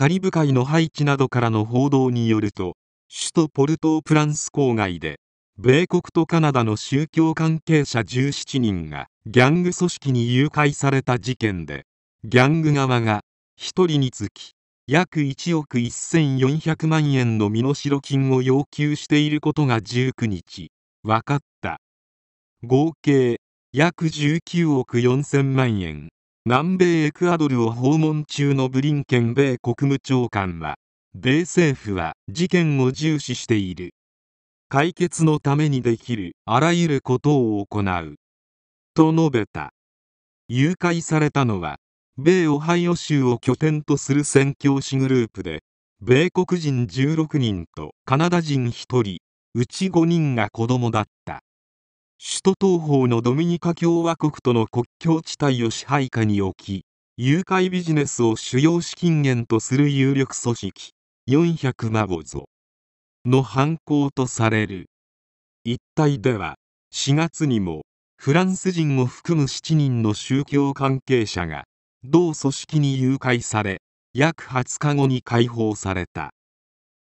カリブ海のハイチなどからの報道によると首都ポルトープランス郊外で米国とカナダの宗教関係者17人がギャング組織に誘拐された事件でギャング側が1人につき約1億1400万円の身代金を要求していることが19日分かった合計約19億4000万円南米エクアドルを訪問中のブリンケン米国務長官は米政府は事件を重視している解決のためにできるあらゆることを行うと述べた誘拐されたのは米オハイオ州を拠点とする宣教師グループで米国人16人とカナダ人1人うち5人が子供だった首都東方のドミニカ共和国との国境地帯を支配下に置き誘拐ビジネスを主要資金源とする有力組織400マボゾの犯行とされる一帯では4月にもフランス人を含む7人の宗教関係者が同組織に誘拐され約20日後に解放された